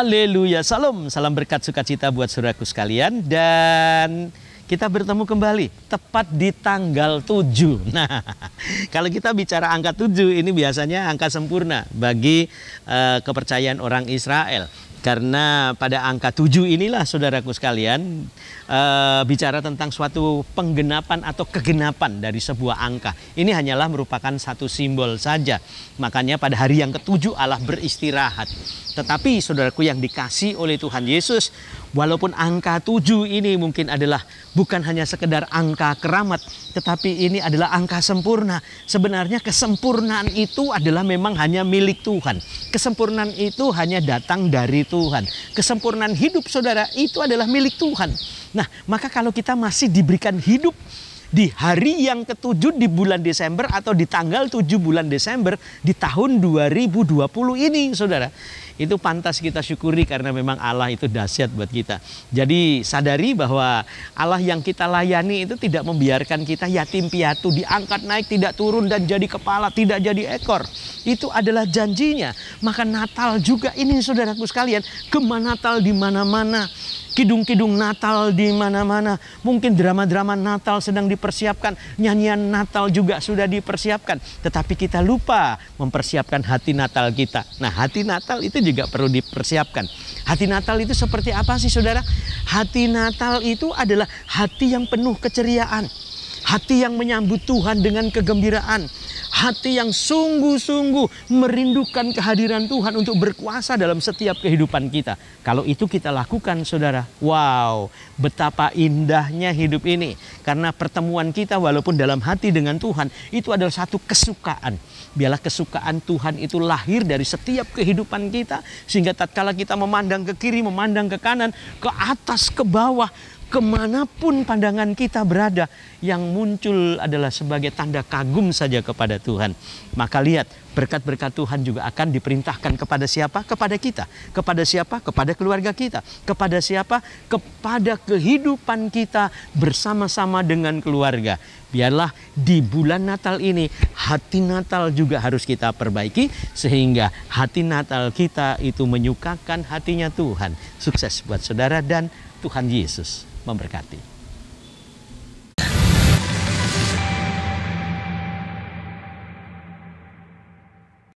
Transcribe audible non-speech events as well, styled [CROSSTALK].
Haleluya. Salam, salam berkat sukacita buat saudaraku sekalian dan kita bertemu kembali tepat di tanggal 7. [LAUGHS] Nah, kalau kita bicara angka 7 ini biasanya angka sempurna bagi uh, kepercayaan orang Israel. Karena pada angka 7 inilah saudaraku sekalian e, bicara tentang suatu penggenapan atau kegenapan dari sebuah angka. Ini hanyalah merupakan satu simbol saja. Makanya pada hari yang ketujuh Allah beristirahat. Tetapi saudaraku yang dikasih oleh Tuhan Yesus, Walaupun angka 7 ini mungkin adalah bukan hanya sekedar angka keramat, tetapi ini adalah angka sempurna. Sebenarnya kesempurnaan itu adalah memang hanya milik Tuhan. Kesempurnaan itu hanya datang dari Tuhan. Kesempurnaan hidup saudara itu adalah milik Tuhan. Nah, maka kalau kita masih diberikan hidup di hari yang ketujuh di bulan Desember atau di tanggal 7 bulan Desember di tahun 2020 ini saudara. Itu pantas kita syukuri karena memang Allah itu dahsyat buat kita. Jadi sadari bahwa Allah yang kita layani itu tidak membiarkan kita yatim piatu diangkat naik tidak turun dan jadi kepala tidak jadi ekor. Itu adalah janjinya. Maka Natal juga ini saudaraku sekalian, gema Natal di mana-mana. Kidung-kidung Natal di mana-mana. Mungkin drama-drama Natal sedang dipersiapkan. Nyanyian Natal juga sudah dipersiapkan. Tetapi kita lupa mempersiapkan hati Natal kita. Nah hati Natal itu juga perlu dipersiapkan. Hati Natal itu seperti apa sih saudara? Hati Natal itu adalah hati yang penuh keceriaan. Hati yang menyambut Tuhan dengan kegembiraan hati yang sungguh-sungguh merindukan kehadiran Tuhan untuk berkuasa dalam setiap kehidupan kita. Kalau itu kita lakukan, saudara, wow, betapa indahnya hidup ini, karena pertemuan kita, walaupun dalam hati dengan Tuhan, itu adalah satu kesukaan. Biarlah kesukaan Tuhan itu lahir dari setiap kehidupan kita, sehingga tatkala kita memandang ke kiri, memandang ke kanan, ke atas, ke bawah, kemanapun pandangan kita berada, yang muncul adalah sebagai tanda kagum saja kepada Tuhan. Maka lihat, berkat-berkat Tuhan juga akan diperintahkan kepada siapa? Kepada kita. Kepada siapa? Kepada keluarga kita. Kepada siapa? Kepada kehidupan kita bersama-sama dengan keluarga. Biarlah di bulan Natal ini hati Natal juga harus kita perbaiki sehingga hati Natal kita itu menyukakan hatinya Tuhan. Sukses buat saudara dan Tuhan Yesus memberkati.